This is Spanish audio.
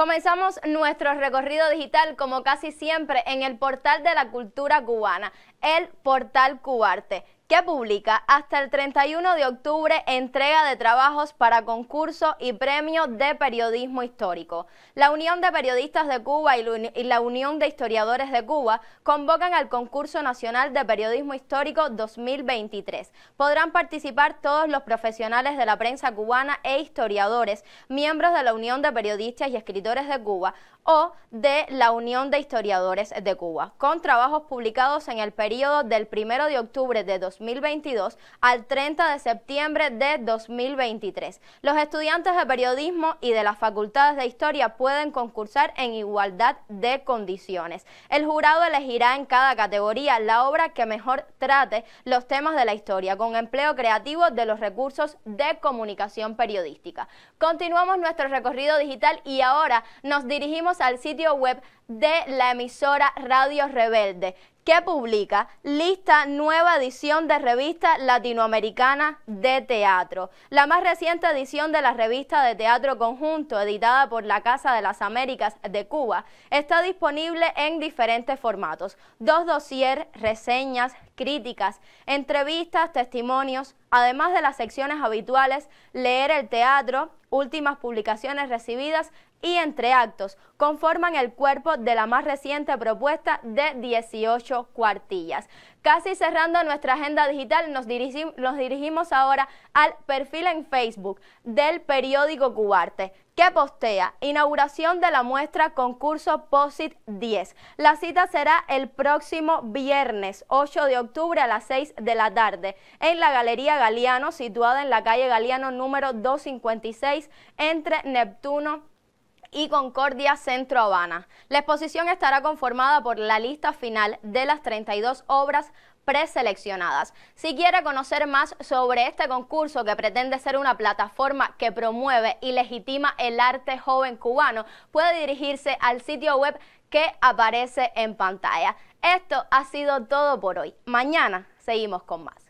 Comenzamos nuestro recorrido digital como casi siempre en el portal de la cultura cubana, el portal Cubarte que publica hasta el 31 de octubre entrega de trabajos para concurso y premio de periodismo histórico. La Unión de Periodistas de Cuba y la Unión de Historiadores de Cuba convocan al concurso nacional de periodismo histórico 2023. Podrán participar todos los profesionales de la prensa cubana e historiadores, miembros de la Unión de Periodistas y Escritores de Cuba, o de la Unión de Historiadores de Cuba, con trabajos publicados en el periodo del 1 de octubre de 2022 al 30 de septiembre de 2023. Los estudiantes de periodismo y de las facultades de historia pueden concursar en igualdad de condiciones. El jurado elegirá en cada categoría la obra que mejor trate los temas de la historia, con empleo creativo de los recursos de comunicación periodística. Continuamos nuestro recorrido digital y ahora nos dirigimos al sitio web de la emisora Radio Rebelde, que publica lista nueva edición de revista latinoamericana de teatro. La más reciente edición de la revista de teatro conjunto, editada por la Casa de las Américas de Cuba, está disponible en diferentes formatos. Dos dossier, reseñas, críticas, entrevistas, testimonios, además de las secciones habituales, leer el teatro, últimas publicaciones recibidas y entre actos conforman el cuerpo de la más reciente propuesta de 18 cuartillas. Casi cerrando nuestra agenda digital, nos, dirigimos ahora al perfil en Facebook del periódico Cubarte, que postea inauguración de la muestra concurso POSIT 10. La cita será el próximo viernes 8 de octubre a las 6 de la tarde en la Galería Galeano, situada en la calle Galeano número 256 entre Neptuno y Concordia Centro Habana. La exposición estará conformada por la lista final de las 32 obras preseleccionadas. Si quiere conocer más sobre este concurso que pretende ser una plataforma que promueve y legitima el arte joven cubano, puede dirigirse al sitio web que aparece en pantalla. Esto ha sido todo por hoy. Mañana seguimos con más.